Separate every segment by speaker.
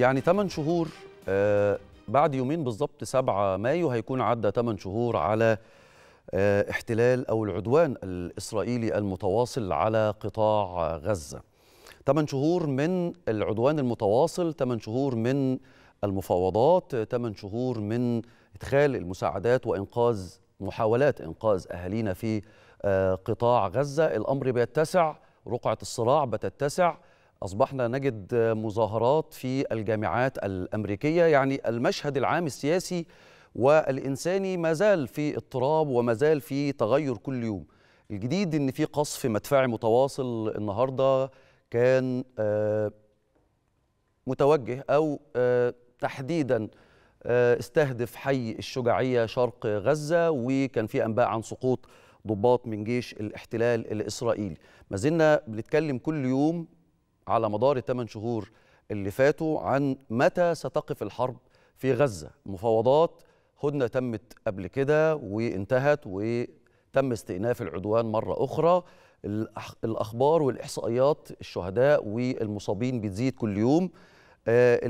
Speaker 1: يعني 8 شهور آه، بعد يومين بالظبط 7 مايو هيكون عدى 8 شهور على آه، احتلال او العدوان الاسرائيلي المتواصل على قطاع غزه. 8 شهور من العدوان المتواصل، 8 شهور من المفاوضات، 8 شهور من ادخال المساعدات وانقاذ محاولات انقاذ اهالينا في آه، قطاع غزه، الامر بيتسع، رقعه الصراع بتتسع، أصبحنا نجد مظاهرات في الجامعات الأمريكية يعني المشهد العام السياسي والإنساني ما زال في اضطراب وما زال في تغير كل يوم الجديد أن في قصف مدفعي متواصل النهاردة كان آه، متوجه أو آه، تحديدا آه، استهدف حي الشجاعية شرق غزة وكان في أنباء عن سقوط ضباط من جيش الاحتلال الإسرائيلي ما زلنا بنتكلم كل يوم على مدار الثمان شهور اللي فاتوا عن متى ستقف الحرب في غزة مفاوضات هدنة تمت قبل كده وانتهت وتم استئناف العدوان مرة أخرى الأخبار والإحصائيات الشهداء والمصابين بتزيد كل يوم آه،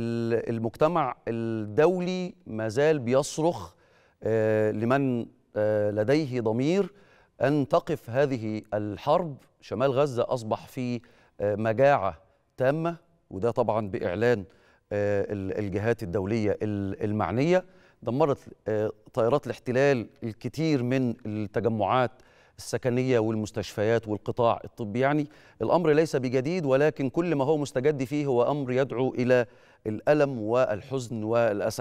Speaker 1: المجتمع الدولي ما زال بيصرخ آه، لمن آه، لديه ضمير أن تقف هذه الحرب شمال غزة أصبح في مجاعه تامه وده طبعا باعلان آه، الجهات الدوليه المعنيه دمرت آه، طائرات الاحتلال الكثير من التجمعات السكنيه والمستشفيات والقطاع الطبي يعني الامر ليس بجديد ولكن كل ما هو مستجد فيه هو امر يدعو الى الالم والحزن والاسى